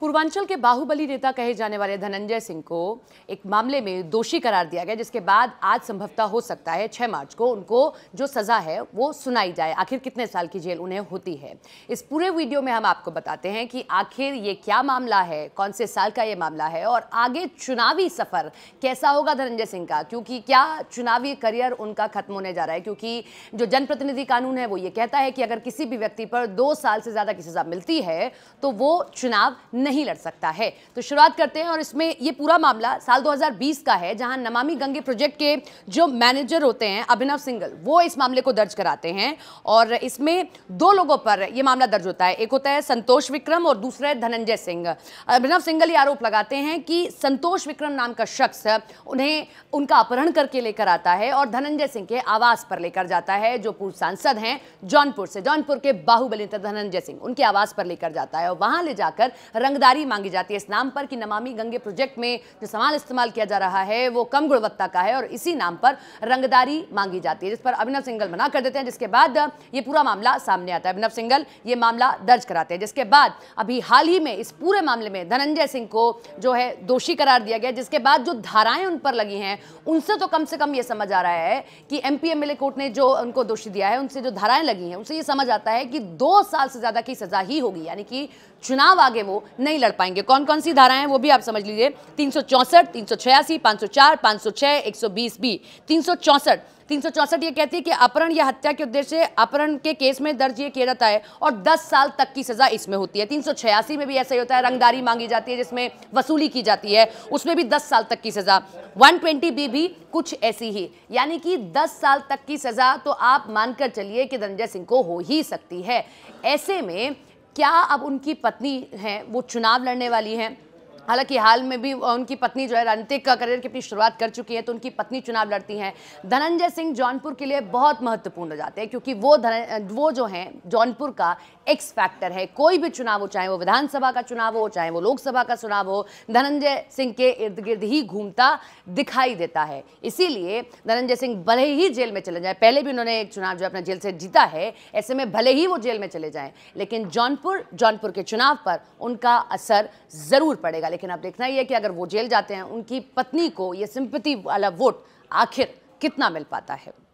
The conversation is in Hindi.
पूर्वांचल के बाहुबली नेता कहे जाने वाले धनंजय सिंह को एक मामले में दोषी करार दिया गया जिसके बाद आज संभवतः हो सकता है 6 मार्च को उनको जो सज़ा है वो सुनाई जाए आखिर कितने साल की जेल उन्हें होती है इस पूरे वीडियो में हम आपको बताते हैं कि आखिर ये क्या मामला है कौन से साल का ये मामला है और आगे चुनावी सफ़र कैसा होगा धनंजय सिंह का क्योंकि क्या चुनावी करियर उनका खत्म होने जा रहा है क्योंकि जो जनप्रतिनिधि कानून है वो ये कहता है कि अगर किसी भी व्यक्ति पर दो साल से ज़्यादा की सज़ा मिलती है तो वो चुनाव नहीं नहीं लड़ सकता है तो शुरुआत करते हैं और इसमें ये पूरा मामला साल 2020 का है जहां नमामि गंगे प्रोजेक्ट के जो मैनेजर होते हैं अभिनव सिंगल वो इस मामले को दर्ज कराते हैं और इसमें दो लोगों पर यह मामला दर्ज होता है एक होता है संतोष विक्रम और दूसरा है धनंजय सिंह अभिनव सिंगल ये आरोप लगाते हैं कि संतोष विक्रम नाम का शख्स उन्हें उनका अपहरण करके लेकर आता है और धनंजय सिंह के आवास पर लेकर जाता है जो पूर्व सांसद हैं जौनपुर से जौनपुर के बाहुबली धनंजय सिंह उनके आवास पर लेकर जाता है और वहां ले जाकर रंग जिम्मेदारी मांगी जाती है इस नाम पर कि नमामि गंगे प्रोजेक्ट में जो सामान इस्तेमाल किया जा रहा है वो कम गुणवत्ता का है और इसी नाम पर रंगदारी मांगी जाती है जिस पर अभिनव सिंगल मना कर देते हैं जिसके बाद ये पूरा मामला सामने आता है अभिनव सिंगल ये मामला दर्ज कराते हैं जिसके बाद अभी हाल ही में इस पूरे मामले में धनंजय सिंह को जो है दोषी करार दिया गया जिसके बाद जो धाराएं उन पर लगी हैं उनसे तो कम से कम ये समझ आ रहा है कि एम पी कोर्ट ने जो उनको दोषी दिया है उनसे जो धाराएं लगी हैं उनसे ये समझ आता है कि दो साल से ज़्यादा की सज़ा ही होगी यानी कि चुनाव आगे वो नहीं नहीं लड़ पाएंगे कौन कौन सी धाराएं हैं वो भी आप समझ लीजिए तीन सौ चौंसठ तीन सौ छियासी पाँच सौ चार पाँच सौ छः एक सौ बीस बी तीन सौ चौंसठ तीन सौ चौंसठ ये कहती है कि अपहरण या हत्या के उद्देश्य से अपहरण के केस में दर्ज ये किया जाता है और दस साल तक की सजा इसमें होती है तीन सौ छियासी में भी ऐसा ही होता है रंगदारी मांगी जाती है जिसमें वसूली की जाती है उसमें भी दस साल तक की सजा वन ट्वेंटी बी भी कुछ ऐसी ही यानी कि दस साल तक की सजा तो आप मानकर चलिए कि धनंजय सिंह को हो ही सकती है ऐसे में क्या अब उनकी पत्नी हैं वो चुनाव लड़ने वाली हैं हालांकि हाल में भी उनकी पत्नी जो है राजनीतिक करियर की अपनी शुरुआत कर चुकी है तो उनकी पत्नी चुनाव लड़ती हैं धनंजय सिंह जौनपुर के लिए बहुत महत्वपूर्ण हो जाते हैं क्योंकि वो धन वो जो हैं जौनपुर का एक्स फैक्टर है कोई भी चुनाव हो चाहे वो विधानसभा का चुनाव हो चाहे वो लोकसभा का चुनाव हो धनंजय सिंह के इर्द गिर्द ही घूमता दिखाई देता है इसीलिए धनंजय सिंह भले ही जेल में चले जाए पहले भी उन्होंने एक चुनाव जो अपना जेल से जीता है ऐसे में भले ही वो जेल में चले जाएं लेकिन जौनपुर जौनपुर के चुनाव पर उनका असर ज़रूर पड़ेगा लेकिन अब देखना यह कि अगर वो जेल जाते हैं उनकी पत्नी को ये सिंपति वाला वोट आखिर कितना मिल पाता है